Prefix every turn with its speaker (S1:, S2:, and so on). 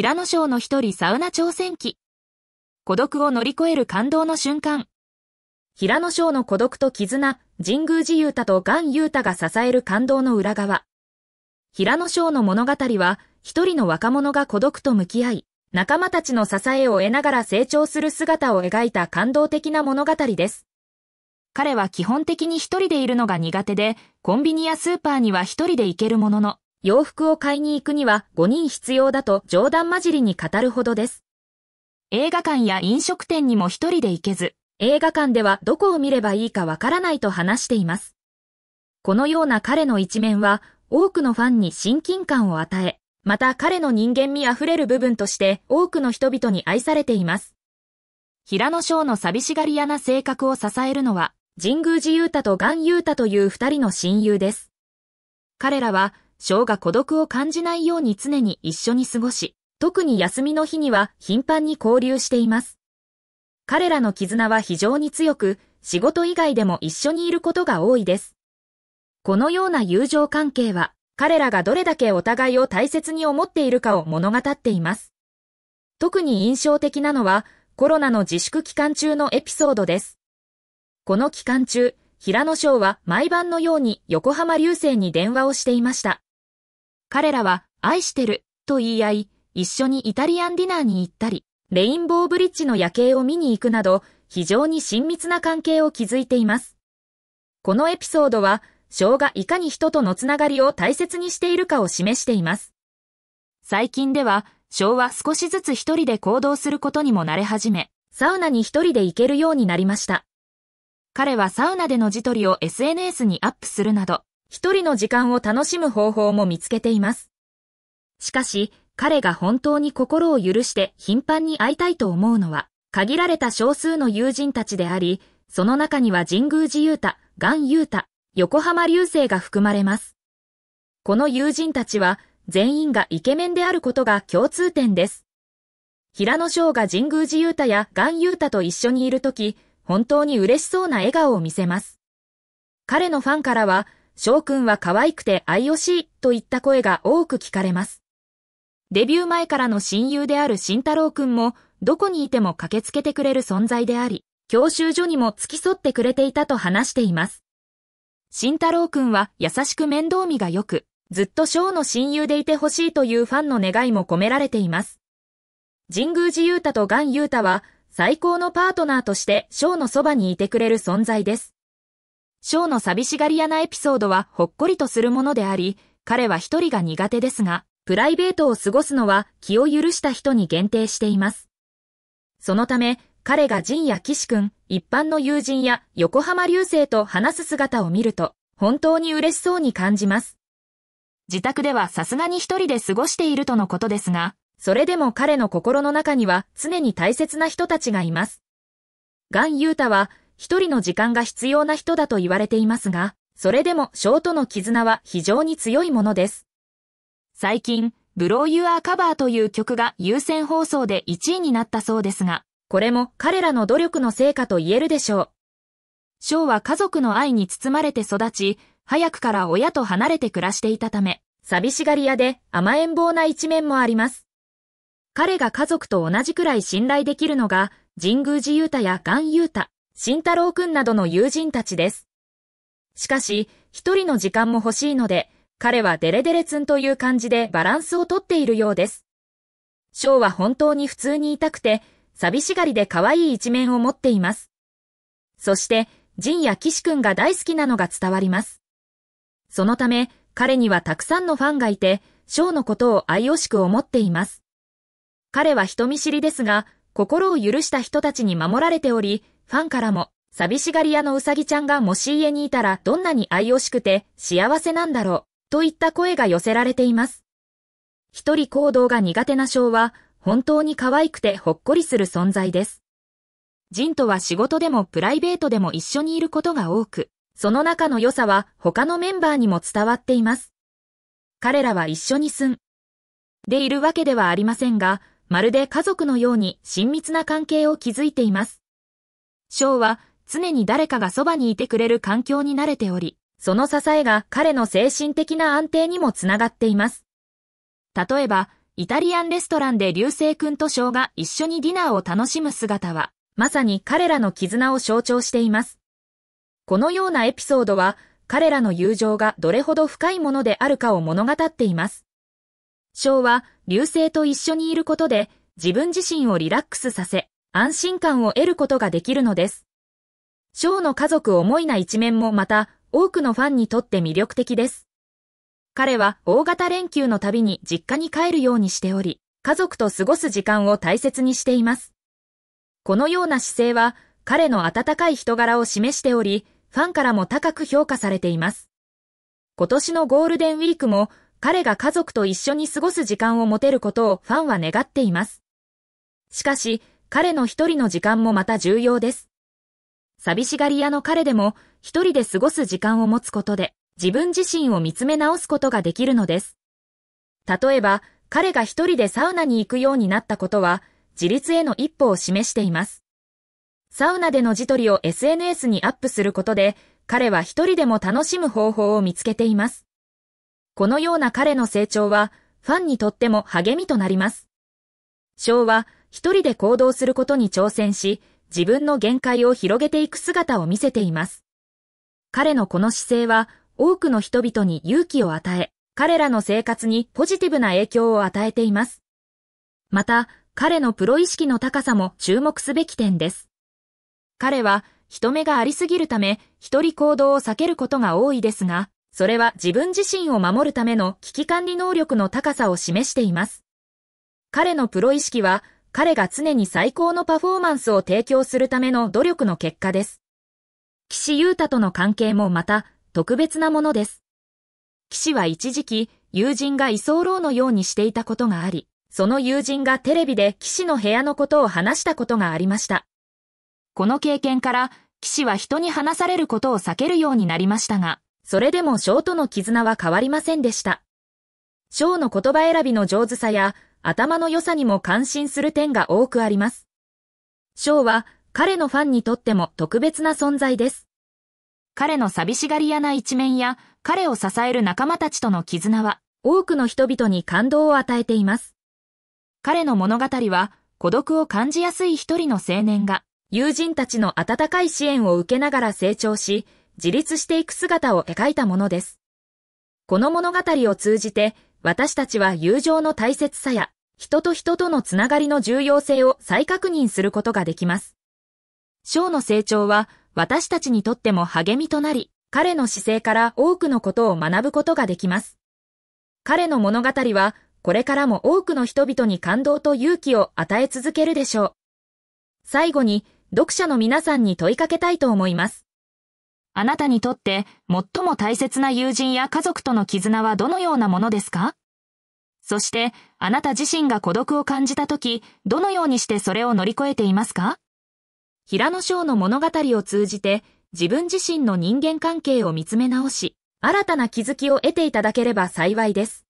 S1: 平野省の一人サウナ挑戦記。孤独を乗り越える感動の瞬間。平野省の孤独と絆、神宮寺勇太と岩勇太が支える感動の裏側。平野省の物語は、一人の若者が孤独と向き合い、仲間たちの支えを得ながら成長する姿を描いた感動的な物語です。彼は基本的に一人でいるのが苦手で、コンビニやスーパーには一人で行けるものの、洋服を買いに行くには5人必要だと冗談交じりに語るほどです。映画館や飲食店にも一人で行けず、映画館ではどこを見ればいいかわからないと話しています。このような彼の一面は多くのファンに親近感を与え、また彼の人間味あふれる部分として多くの人々に愛されています。平野翔の寂しがり屋な性格を支えるのは、神宮寺雄太と岩雄太という二人の親友です。彼らは章が孤独を感じないように常に一緒に過ごし、特に休みの日には頻繁に交流しています。彼らの絆は非常に強く、仕事以外でも一緒にいることが多いです。このような友情関係は、彼らがどれだけお互いを大切に思っているかを物語っています。特に印象的なのは、コロナの自粛期間中のエピソードです。この期間中、平野翔は毎晩のように横浜流星に電話をしていました。彼らは愛してると言い合い、一緒にイタリアンディナーに行ったり、レインボーブリッジの夜景を見に行くなど、非常に親密な関係を築いています。このエピソードは、章がいかに人とのつながりを大切にしているかを示しています。最近では、章は少しずつ一人で行動することにも慣れ始め、サウナに一人で行けるようになりました。彼はサウナでの自撮りを SNS にアップするなど、一人の時間を楽しむ方法も見つけています。しかし、彼が本当に心を許して頻繁に会いたいと思うのは、限られた少数の友人たちであり、その中には神宮寺雄太、岩雄太、横浜流星が含まれます。この友人たちは、全員がイケメンであることが共通点です。平野翔が神宮寺雄太や岩雄太と一緒にいるとき、本当に嬉しそうな笑顔を見せます。彼のファンからは、翔くんは可愛くて愛惜しいといった声が多く聞かれます。デビュー前からの親友である慎太郎くんも、どこにいても駆けつけてくれる存在であり、教習所にも付き添ってくれていたと話しています。慎太郎くんは優しく面倒見が良く、ずっと翔の親友でいてほしいというファンの願いも込められています。神宮寺勇太とガン勇太は、最高のパートナーとして翔のそばにいてくれる存在です。ショーの寂しがり屋なエピソードはほっこりとするものであり、彼は一人が苦手ですが、プライベートを過ごすのは気を許した人に限定しています。そのため、彼がジンやシ君、一般の友人や横浜流星と話す姿を見ると、本当に嬉しそうに感じます。自宅ではさすがに一人で過ごしているとのことですが、それでも彼の心の中には常に大切な人たちがいます。ガン・ユータは一人の時間が必要な人だと言われていますが、それでもーとの絆は非常に強いものです。最近、ブローユアーカバーという曲が優先放送で1位になったそうですが、これも彼らの努力の成果と言えるでしょう。ショーは家族の愛に包まれて育ち、早くから親と離れて暮らしていたため、寂しがり屋で甘えん坊な一面もあります。彼が家族と同じくらい信頼できるのが、神宮寺勇太やガン勇太、慎太郎くんなどの友人たちです。しかし、一人の時間も欲しいので、彼はデレデレツンという感じでバランスをとっているようです。ショは本当に普通に痛くて、寂しがりで可愛い一面を持っています。そして、ジンや岸くんが大好きなのが伝わります。そのため、彼にはたくさんのファンがいて、ショのことを愛おしく思っています。彼は人見知りですが、心を許した人たちに守られており、ファンからも、寂しがり屋のうさぎちゃんがもし家にいたらどんなに愛惜しくて幸せなんだろう、といった声が寄せられています。一人行動が苦手な章は、本当に可愛くてほっこりする存在です。ジンとは仕事でもプライベートでも一緒にいることが多く、その中の良さは他のメンバーにも伝わっています。彼らは一緒に住んでいるわけではありませんが、まるで家族のように親密な関係を築いています。章は常に誰かがそばにいてくれる環境に慣れており、その支えが彼の精神的な安定にもつながっています。例えば、イタリアンレストランで流星君と章が一緒にディナーを楽しむ姿は、まさに彼らの絆を象徴しています。このようなエピソードは、彼らの友情がどれほど深いものであるかを物語っています。章は流星と一緒にいることで自分自身をリラックスさせ、安心感を得ることができるのです。ショーの家族思いな一面もまた多くのファンにとって魅力的です。彼は大型連休の度に実家に帰るようにしており、家族と過ごす時間を大切にしています。このような姿勢は彼の温かい人柄を示しており、ファンからも高く評価されています。今年のゴールデンウィークも彼が家族と一緒に過ごす時間を持てることをファンは願っています。しかし、彼の一人の時間もまた重要です。寂しがり屋の彼でも一人で過ごす時間を持つことで自分自身を見つめ直すことができるのです。例えば彼が一人でサウナに行くようになったことは自立への一歩を示しています。サウナでの自撮りを SNS にアップすることで彼は一人でも楽しむ方法を見つけています。このような彼の成長はファンにとっても励みとなります。昭和一人で行動することに挑戦し、自分の限界を広げていく姿を見せています。彼のこの姿勢は、多くの人々に勇気を与え、彼らの生活にポジティブな影響を与えています。また、彼のプロ意識の高さも注目すべき点です。彼は、人目がありすぎるため、一人行動を避けることが多いですが、それは自分自身を守るための危機管理能力の高さを示しています。彼のプロ意識は、彼が常に最高のパフォーマンスを提供するための努力の結果です。岸優太との関係もまた特別なものです。岸は一時期、友人が居候のようにしていたことがあり、その友人がテレビで騎士の部屋のことを話したことがありました。この経験から、騎士は人に話されることを避けるようになりましたが、それでもーとの絆は変わりませんでした。ーの言葉選びの上手さや、頭の良さにも感心する点が多くあります。ショーは彼のファンにとっても特別な存在です。彼の寂しがり屋な一面や彼を支える仲間たちとの絆は多くの人々に感動を与えています。彼の物語は孤独を感じやすい一人の青年が友人たちの温かい支援を受けながら成長し自立していく姿を描いたものです。この物語を通じて私たちは友情の大切さや、人と人とのつながりの重要性を再確認することができます。章の成長は、私たちにとっても励みとなり、彼の姿勢から多くのことを学ぶことができます。彼の物語は、これからも多くの人々に感動と勇気を与え続けるでしょう。最後に、読者の皆さんに問いかけたいと思います。あなたにとって最も大切な友人や家族との絆はどのようなものですかそして、あなた自身が孤独を感じた時、どのようにしてそれを乗り越えていますか平野翔の物語を通じて、自分自身の人間関係を見つめ直し、新たな気づきを得ていただければ幸いです。